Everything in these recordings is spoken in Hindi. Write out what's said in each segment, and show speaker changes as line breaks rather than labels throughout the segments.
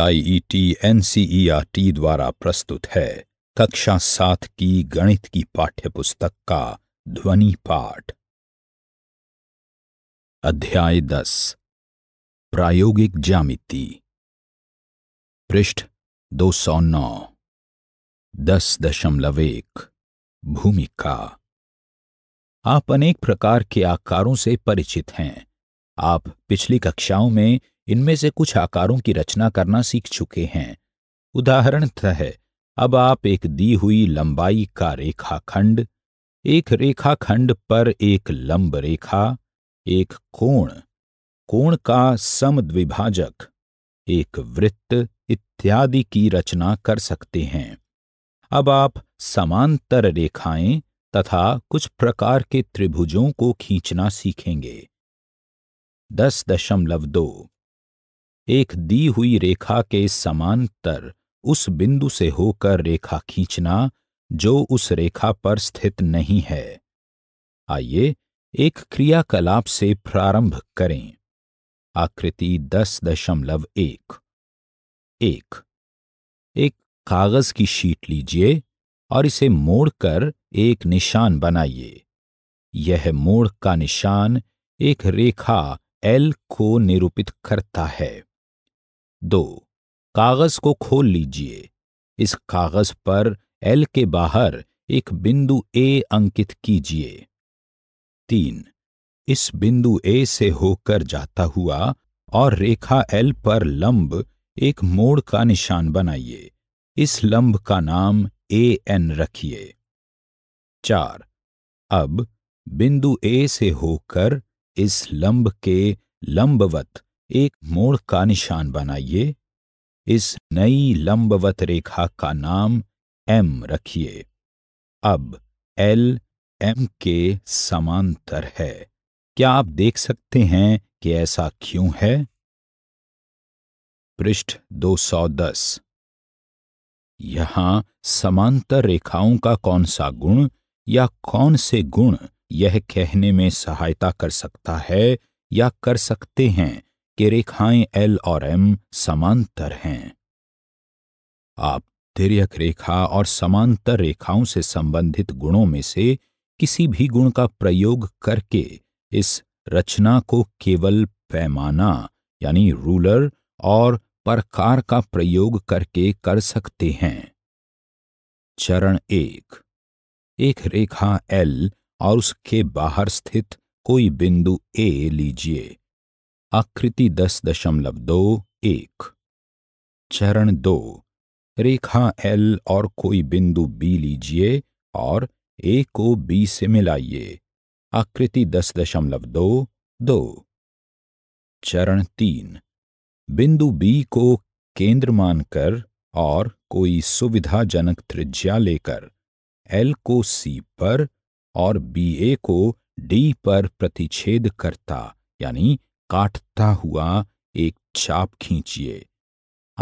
आर टी e e द्वारा प्रस्तुत है कक्षा सात की गणित की पाठ्य पुस्तक का ध्वनि पाठ अध्याय दस प्रायोगिक ज्यामिति पृष्ठ दो सौ नौ दस दशमलव एक भूमिका आप अनेक प्रकार के आकारों से परिचित हैं आप पिछली कक्षाओं में इनमें से कुछ आकारों की रचना करना सीख चुके हैं उदाहरणतः अब आप एक दी हुई लंबाई का रेखाखंड एक रेखाखंड पर एक लंब रेखा एक कोण कोण का समद्विभाजक एक वृत्त इत्यादि की रचना कर सकते हैं अब आप समांतर रेखाएं तथा कुछ प्रकार के त्रिभुजों को खींचना सीखेंगे दस दशमलव दो एक दी हुई रेखा के समांतर उस बिंदु से होकर रेखा खींचना जो उस रेखा पर स्थित नहीं है आइए एक क्रियाकलाप से प्रारंभ करें आकृति दस दशमलव एक एक एक कागज की शीट लीजिए और इसे मोड़कर एक निशान बनाइए यह मोड़ का निशान एक रेखा एल को निरूपित करता है दो कागज को खोल लीजिए इस कागज पर एल के बाहर एक बिंदु ए अंकित कीजिए तीन इस बिंदु ए से होकर जाता हुआ और रेखा एल पर लंब एक मोड़ का निशान बनाइए इस लंब का नाम ए एन रखिए चार अब बिंदु ए से होकर इस लंब के लंबवत एक मोड़ का निशान बनाइए इस नई लंबवत रेखा का नाम एम रखिए अब एल एम के समांतर है क्या आप देख सकते हैं कि ऐसा क्यों है पृष्ठ 210 यहां समांतर रेखाओं का कौन सा गुण या कौन से गुण यह कहने में सहायता कर सकता है या कर सकते हैं कि रेखाएं एल और एम समांतर हैं आप तिरक रेखा और समांतर रेखाओं से संबंधित गुणों में से किसी भी गुण का प्रयोग करके इस रचना को केवल पैमाना यानी रूलर और प्रकार का प्रयोग करके कर सकते हैं चरण एक एक रेखा L और उसके बाहर स्थित कोई बिंदु A लीजिए आकृति दस दशमलव दो एक चरण दो रेखा एल और कोई बिंदु बी लीजिए और ए को बी से मिलाइए आकृति दस दशमलव दो दो चरण तीन बिंदु बी को केंद्र मानकर और कोई सुविधाजनक त्रिज्या लेकर एल को सी पर और बी ए को डी पर प्रतिच्छेद करता यानी काटता हुआ एक छाप खींचिए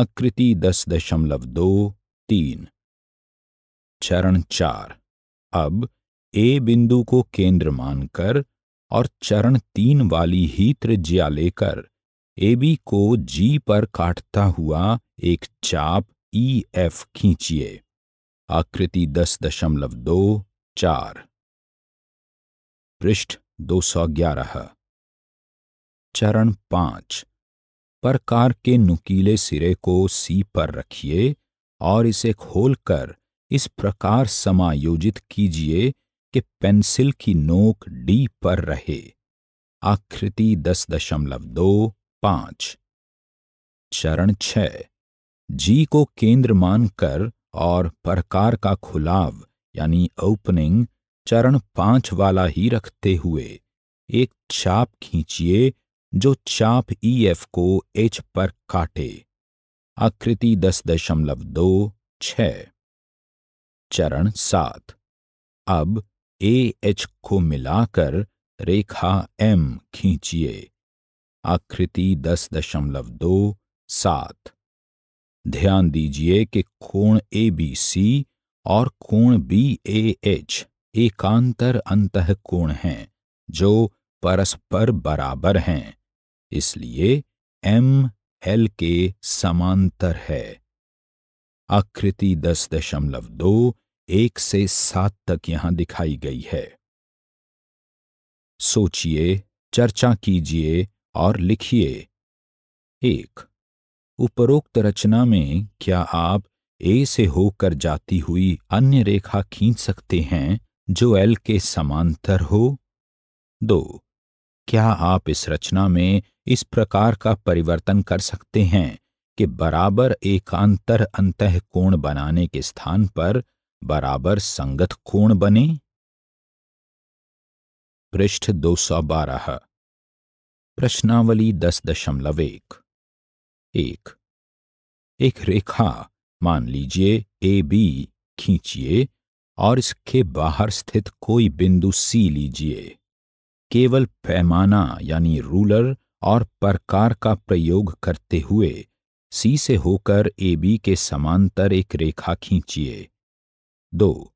आकृति दस दशमलव दो तीन चरण चार अब ए बिंदु को केंद्र मानकर और चरण तीन वाली ही त्रिज्या लेकर ए बी को जी पर काटता हुआ एक चाप ई एफ खींचिए आकृति दस दशमलव दो चार पृष्ठ दो सौ ग्यारह चरण पांच प्रकार के नुकीले सिरे को सी पर रखिए और इसे खोलकर इस प्रकार समायोजित कीजिए कि पेंसिल की नोक डी पर रहे आकृति दस दशमलव दो पांच चरण छ जी को केंद्र मानकर और प्रकार का खुलाव यानी ओपनिंग चरण पांच वाला ही रखते हुए एक छाप खींचिए जो चाप ई e एफ को एच पर काटे आकृति दस दशमलव दो छ चरण सात अब ए एच को मिलाकर रेखा एम खींचिए आकृति दस दशमलव दो सात ध्यान दीजिए कि कोण ए बी सी और कोण बी ए एच एकांतर अंत कोण हैं जो परस्पर बराबर हैं इसलिए एम एल के समांतर है आकृति दस दशमलव दो एक से सात तक यहां दिखाई गई है सोचिए चर्चा कीजिए और लिखिए एक उपरोक्त रचना में क्या आप ए से होकर जाती हुई अन्य रेखा खींच सकते हैं जो एल के समांतर हो दो क्या आप इस रचना में इस प्रकार का परिवर्तन कर सकते हैं कि बराबर एकांतर अंत कोण बनाने के स्थान पर बराबर संगत कोण बने पृष्ठ 212 प्रश्नावली दस दशमलव एक एक, एक रेखा मान लीजिए ए बी खींचिए और इसके बाहर स्थित कोई बिंदु सी लीजिए केवल पैमाना यानी रूलर और प्रकार का प्रयोग करते हुए सी से होकर ए बी के समांतर एक रेखा खींचिए दो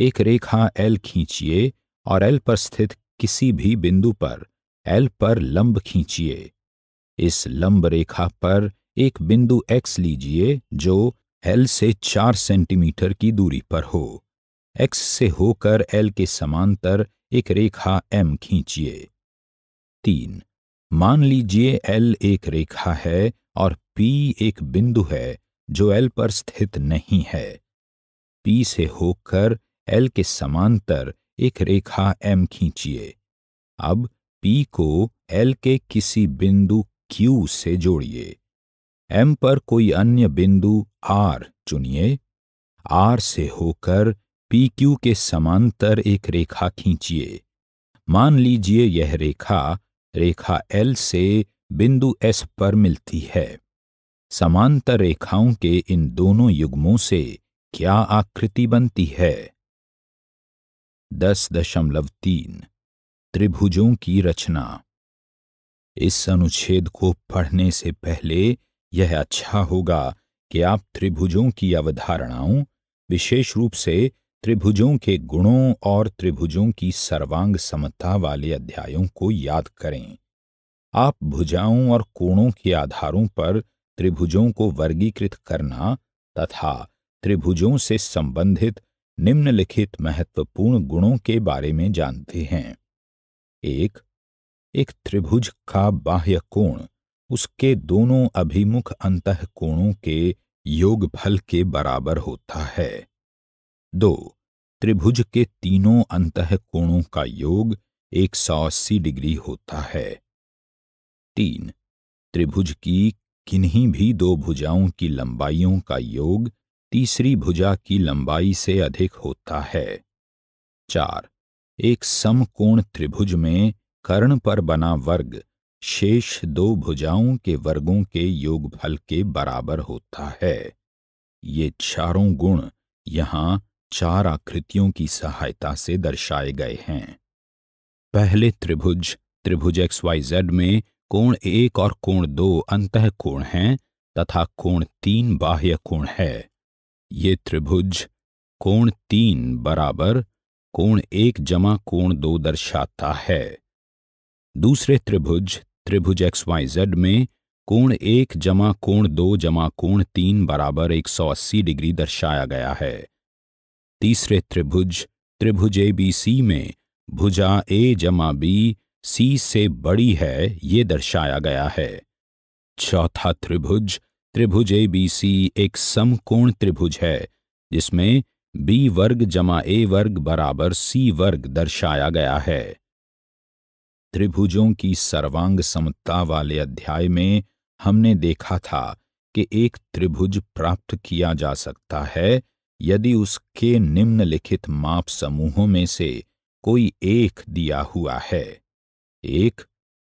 एक रेखा एल खींचिए और एल पर स्थित किसी भी बिंदु पर एल पर लंब खींचिए इस लंब रेखा पर एक बिंदु एक्स लीजिए जो एल से चार सेंटीमीटर की दूरी पर हो एक्स से होकर एल के समांतर एक रेखा एम खींचिए तीन मान लीजिए एल एक रेखा है और पी एक बिंदु है जो एल पर स्थित नहीं है पी से होकर एल के समांतर एक रेखा एम खींचिए अब पी को एल के किसी बिंदु क्यू से जोड़िए एम पर कोई अन्य बिंदु आर चुनिए आर से होकर पी क्यू के समांतर एक रेखा खींचिए मान लीजिए यह रेखा रेखा एल से बिंदु एस पर मिलती है समांतर रेखाओं के इन दोनों युग्मों से क्या आकृति बनती है दस दशमलव तीन त्रिभुजों की रचना इस अनुच्छेद को पढ़ने से पहले यह अच्छा होगा कि आप त्रिभुजों की अवधारणाओं विशेष रूप से त्रिभुजों के गुणों और त्रिभुजों की सर्वांग समता वाले अध्यायों को याद करें आप भुजाओं और कोणों के आधारों पर त्रिभुजों को वर्गीकृत करना तथा त्रिभुजों से संबंधित निम्नलिखित महत्वपूर्ण गुणों के बारे में जानते हैं एक एक त्रिभुज का बाह्य कोण उसके दोनों अभिमुख अंत कोणों के योगफल के बराबर होता है दो त्रिभुज के तीनों अंत कोणों का योग 180 डिग्री होता है तीन त्रिभुज की किन्हीं भी दो भुजाओं की लंबाइयों का योग तीसरी भुजा की लंबाई से अधिक होता है चार एक समकोण त्रिभुज में कर्ण पर बना वर्ग शेष दो भुजाओं के वर्गों के योगफल के बराबर होता है ये चारों गुण यहाँ चार आकृतियों की सहायता से दर्शाए गए हैं पहले त्रिभुज त्रिभुज एक्स वाई जेड में कोण एक और कोण दो अंत कोण हैं तथा कोण तीन बाह्य कोण है ये त्रिभुज कोण तीन बराबर कोण एक जमा कोण दो दर्शाता है दूसरे त्रिभुज त्रिभुज एक्स वाई जेड में कोण एक जमा कोण दो जमा कोण तीन बराबर 180 डिग्री दर्शाया गया है तीसरे त्रिभुज त्रिभुज ए बी सी में भुजा ए जमा बी सी से बड़ी है ये दर्शाया गया है चौथा त्रिभुज त्रिभुज ए बी सी एक समकोण त्रिभुज है जिसमें बी वर्ग जमा ए वर्ग बराबर सी वर्ग दर्शाया गया है त्रिभुजों की सर्वांग समता वाले अध्याय में हमने देखा था कि एक त्रिभुज प्राप्त किया जा सकता है यदि उसके निम्नलिखित माप समूहों में से कोई एक दिया हुआ है एक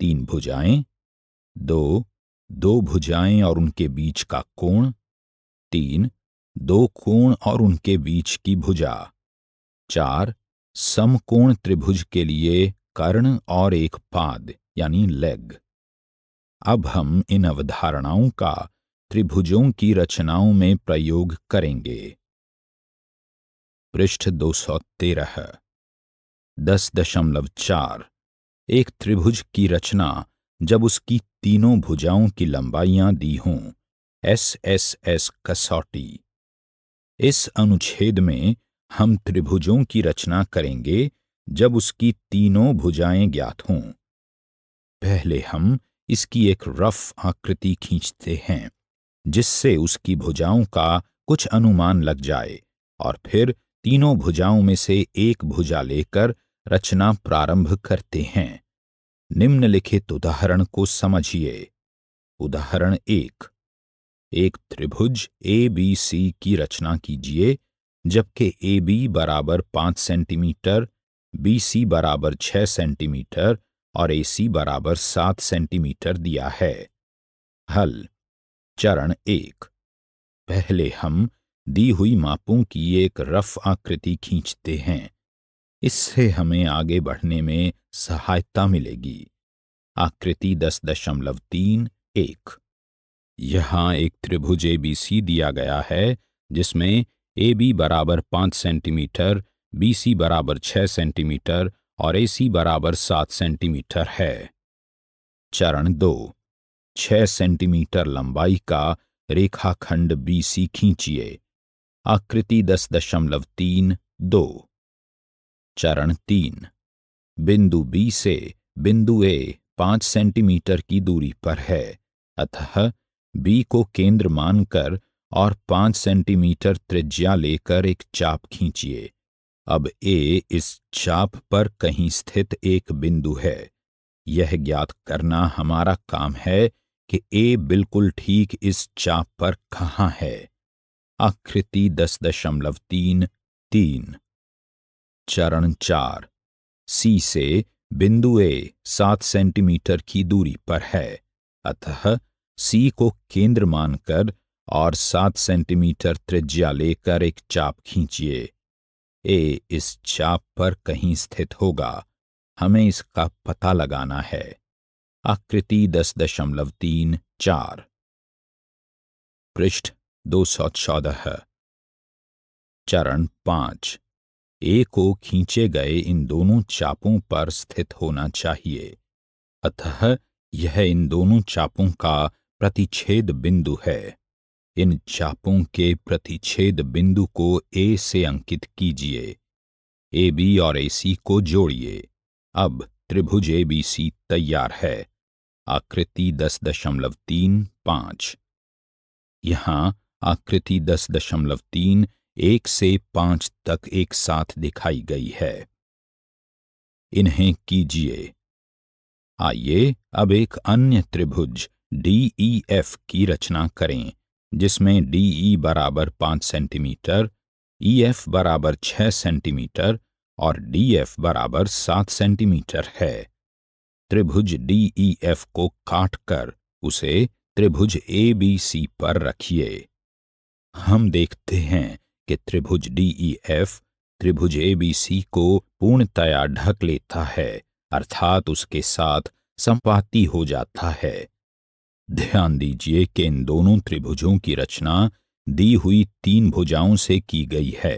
तीन भुजाएं दो दो भुजाएं और उनके बीच का कोण तीन दो कोण और उनके बीच की भुजा चार समकोण त्रिभुज के लिए कर्ण और एक पाद यानी लेग अब हम इन अवधारणाओं का त्रिभुजों की रचनाओं में प्रयोग करेंगे पृष्ठ 213 दस दशमलव चार एक त्रिभुज की रचना जब उसकी तीनों भुजाओं की लंबाइयां दी हों एस एस एस कसौटी इस अनुच्छेद में हम त्रिभुजों की रचना करेंगे जब उसकी तीनों भुजाएं ज्ञात हों पहले हम इसकी एक रफ आकृति खींचते हैं जिससे उसकी भुजाओं का कुछ अनुमान लग जाए और फिर तीनों भुजाओं में से एक भुजा लेकर रचना प्रारंभ करते हैं निम्नलिखित उदाहरण को समझिए उदाहरण एक एक त्रिभुज ए बी सी की रचना कीजिए जबकि ए बी बराबर पांच सेंटीमीटर बी सी बराबर छह सेंटीमीटर और ए सी बराबर सात सेंटीमीटर दिया है हल चरण एक पहले हम दी हुई मापों की एक रफ आकृति खींचते हैं इससे हमें आगे बढ़ने में सहायता मिलेगी आकृति दस दशमलव तीन एक यहाँ एक त्रिभुज एबीसी दिया गया है जिसमें ए बी बराबर पाँच सेंटीमीटर बी सी बराबर छः सेंटीमीटर और ए सी बराबर सात सेंटीमीटर है चरण दो छः सेंटीमीटर लंबाई का रेखाखंड बी सी खींचिए आकृति दस दशमलव तीन दो चरण तीन बिंदु बी से बिंदु ए पांच सेंटीमीटर की दूरी पर है अतः बी को केंद्र मानकर और पांच सेंटीमीटर त्रिज्या लेकर एक चाप खींचिए अब ए इस चाप पर कहीं स्थित एक बिंदु है यह ज्ञात करना हमारा काम है कि ए बिल्कुल ठीक इस चाप पर कहाँ है आकृति दस दशमलव तीन तीन चरण चार सी से बिंदु ए सात सेंटीमीटर की दूरी पर है अतः सी को केंद्र मानकर और सात सेंटीमीटर त्रिज्या लेकर एक चाप खींचिए ए इस चाप पर कहीं स्थित होगा हमें इसका पता लगाना है आकृति दस दशमलव तीन चार पृष्ठ दो सौ चौदह चरण पांच ए को खींचे गए इन दोनों चापों पर स्थित होना चाहिए अतः यह इन दोनों चापों का प्रतिच्छेद बिंदु है इन चापों के प्रतिच्छेद बिंदु को ए से अंकित कीजिए ए बी और ए सी को जोड़िए अब त्रिभुज ए बी सी तैयार है आकृति दस दशमलव तीन पांच यहाँ आकृति दस दशमलव तीन एक से पांच तक एक साथ दिखाई गई है इन्हें कीजिए आइए अब एक अन्य त्रिभुज डीईएफ e की रचना करें जिसमें डीई e बराबर पांच सेंटीमीटर ईएफ e बराबर छह सेंटीमीटर और डीएफ बराबर सात सेंटीमीटर है त्रिभुज डीईएफ को काटकर उसे त्रिभुज एबीसी पर रखिए हम देखते हैं कि त्रिभुज डीईएफ e त्रिभुज एबीसी को पूर्णतया ढक लेता है अर्थात उसके साथ संपाति हो जाता है ध्यान दीजिए कि इन दोनों त्रिभुजों की रचना दी हुई तीन भुजाओं से की गई है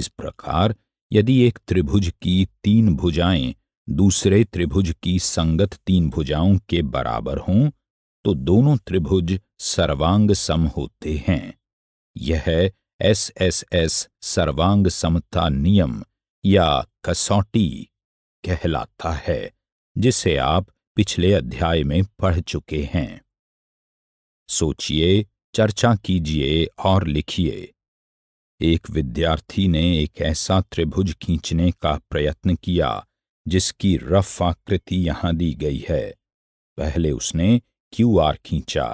इस प्रकार यदि एक त्रिभुज की तीन भुजाएं दूसरे त्रिभुज की संगत तीन भुजाओं के बराबर हों तो दोनों त्रिभुज सर्वांग सम होते हैं यह एस एस एस सर्वांग समता नियम या कसौटी कहलाता है जिसे आप पिछले अध्याय में पढ़ चुके हैं सोचिए चर्चा कीजिए और लिखिए एक विद्यार्थी ने एक ऐसा त्रिभुज खींचने का प्रयत्न किया जिसकी रफ आकृति यहां दी गई है पहले उसने क्यू आर खींचा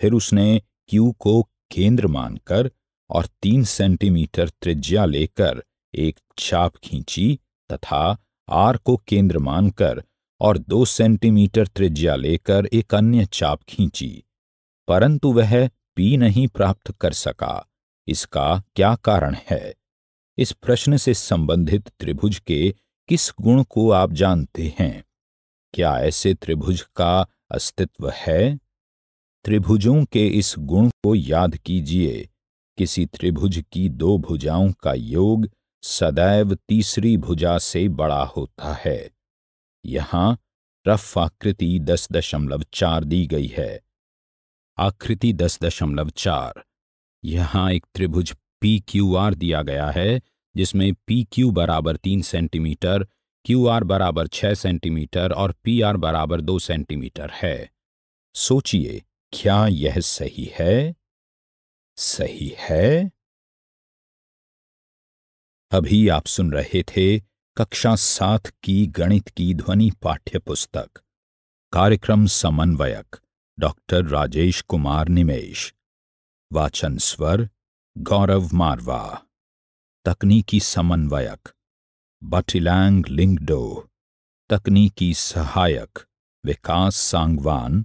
फिर उसने क्यू को केंद्र मानकर और तीन सेंटीमीटर त्रिज्या लेकर एक छाप खींची तथा आर को केंद्र मानकर और दो सेंटीमीटर त्रिज्या लेकर एक अन्य चाप खींची परंतु वह पी नहीं प्राप्त कर सका इसका क्या कारण है इस प्रश्न से संबंधित त्रिभुज के किस गुण को आप जानते हैं क्या ऐसे त्रिभुज का अस्तित्व है त्रिभुजों के इस गुण को याद कीजिए किसी त्रिभुज की दो भुजाओं का योग सदैव तीसरी भुजा से बड़ा होता है यहां रफ आकृति दस दशमलव चार दी गई है आकृति दस दशमलव चार यहां एक त्रिभुज पी क्यू आर दिया गया है जिसमें पी क्यू बराबर तीन सेंटीमीटर क्यू आर बराबर छह सेंटीमीटर और पी आर बराबर दो सेंटीमीटर है सोचिए क्या यह सही है सही है अभी आप सुन रहे थे कक्षा सात की गणित की ध्वनि पाठ्य पुस्तक कार्यक्रम समन्वयक डॉक्टर राजेश कुमार निमेश वाचन स्वर गौरव मारवा तकनीकी समन्वयक बटिलैंग लिंगडो तकनीकी सहायक विकास सांगवान